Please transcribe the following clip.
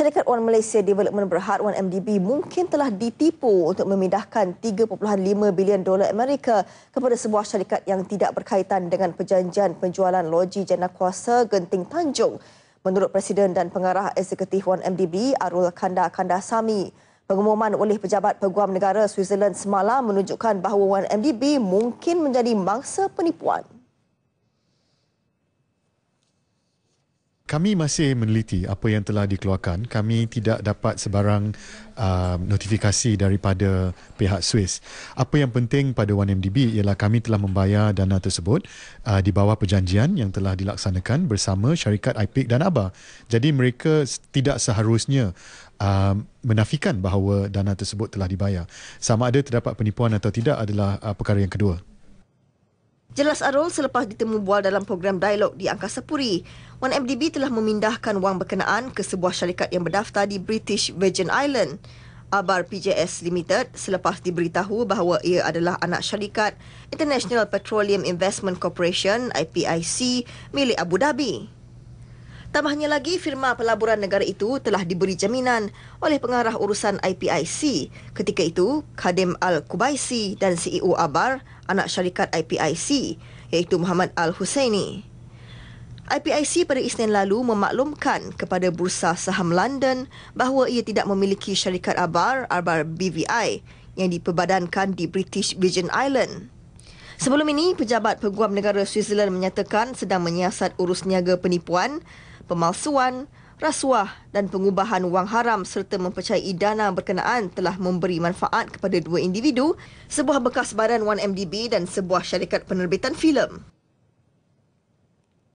Syarikat Wan Malaysia Development Berhad Wan MDB mungkin telah ditipu untuk memindahkan 3.5 bilion dolar Amerika kepada sebuah syarikat yang tidak berkaitan dengan perjanjian penjualan loji jana kuasa Genting Tanjung. Menurut Presiden dan Pengarah Eksekutif Wan MDB Arul Kanda Kandasami, pengumuman oleh Pejabat Peguam Negara Switzerland semalam menunjukkan bahawa Wan MDB mungkin menjadi mangsa penipuan. kami masih meneliti apa yang telah dikeluarkan. Kami tidak dapat sebarang uh, notifikasi daripada pihak Swiss. Apa yang penting pada 1MDB ialah kami telah membayar dana tersebut uh, di bawah perjanjian yang telah dilaksanakan bersama syarikat IPIC dan ABA. Jadi mereka tidak seharusnya uh, menafikan bahawa dana tersebut telah dibayar. Sama ada terdapat penipuan atau tidak adalah uh, perkara yang kedua. Jelas Arul selepas ditemu bual dalam program dialog di Angkasa Puri. 1MDB telah memindahkan wang berkenaan ke sebuah syarikat yang berdaftar di British Virgin Island. Abar PJS Limited selepas diberitahu bahawa ia adalah anak syarikat International Petroleum Investment Corporation IPIC milik Abu Dhabi. Tambahnya lagi, firma pelaburan negara itu telah diberi jaminan oleh pengarah urusan IPIC. Ketika itu, Kadim Al-Kubaisi dan CEO Abar, anak syarikat IPIC, iaitu Muhammad Al-Husaini. IPIC pada Isnin lalu memaklumkan kepada Bursa Saham London bahawa ia tidak memiliki syarikat Abar, Abar BVI, yang diperbadankan di British Virgin Island. Sebelum ini, pejabat peguam negara Switzerland menyatakan sedang menyiasat urus niaga penipuan pemalsuan, rasuah dan pengubahan wang haram serta mempercayai dana berkenaan telah memberi manfaat kepada dua individu, sebuah bekas baran 1MDB dan sebuah syarikat penerbitan filem.